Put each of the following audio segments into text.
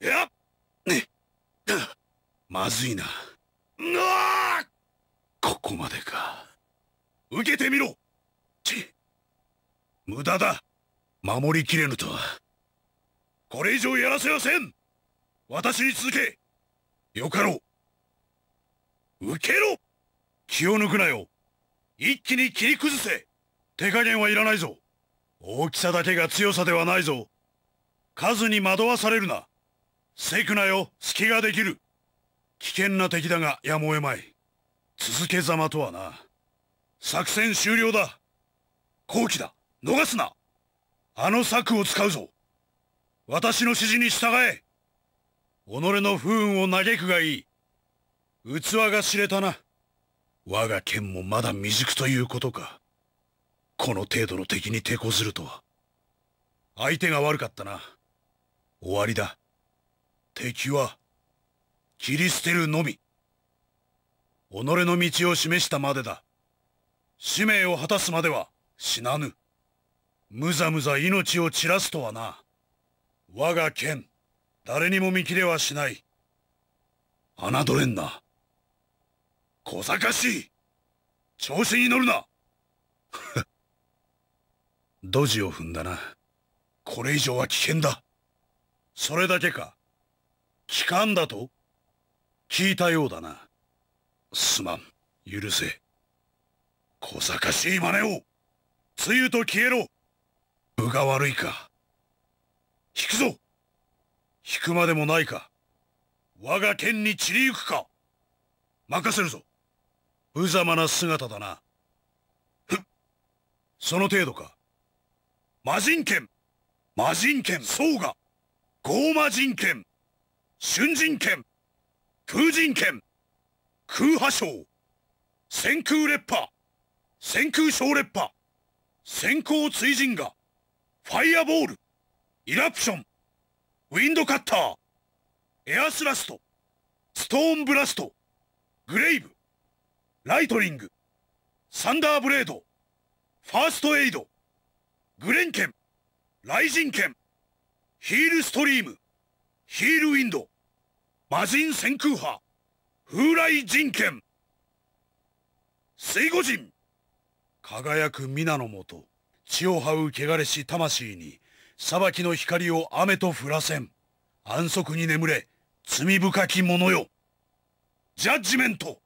やねまずいなここまでか受けてみろ無駄だ守りきれぬとはこれ以上やらせはせん私に続けよかろう受けろ気を抜くなよ一気に切り崩せ手加減はいらないぞ大きさだけが強さではないぞ数に惑わされるな。セクなよ、隙ができる。危険な敵だがやむを得まい。続けざまとはな。作戦終了だ。後期だ。逃すな。あの策を使うぞ。私の指示に従え。己の不運を嘆くがいい。器が知れたな。我が剣もまだ未熟ということか。この程度の敵に手こずるとは。相手が悪かったな。終わりだ敵は切り捨てるのみ己の道を示したまでだ使命を果たすまでは死なぬむざむざ命を散らすとはな我が剣誰にも見切れはしない侮れんな小賢しい調子に乗るなドジを踏んだなこれ以上は危険だそれだけか聞かんだと聞いたようだな。すまん、許せ。小賢しい真似を梅雨と消えろ分が悪いか。引くぞ引くまでもないか。我が剣に散りゆくか任せるぞ無様な姿だな。ふっその程度か。魔人剣魔人剣そうがゴーマ人権春人権空人権空破賞先空烈波先空小烈波先行追人がファイアボールイラプションウィンドカッターエアスラストストーンブラストグレイブライトニングサンダーブレードファーストエイドグレンケン雷神剣ヒールストリームヒールウィンド魔人旋空波風雷人剣水護人輝く皆のもと血を這う汚れし魂に裁きの光を雨と降らせん安息に眠れ罪深き者よジャッジメント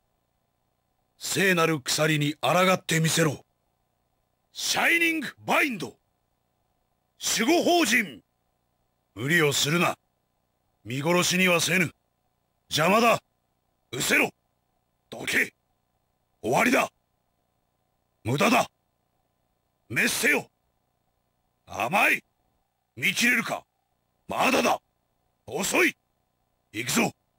聖なる鎖に抗ってみせろシャイニングバインド守護法人無理をするな見殺しにはせぬ邪魔だ失せろどけ終わりだ無駄だ滅せよ甘い見切れるかまだだ遅い行くぞ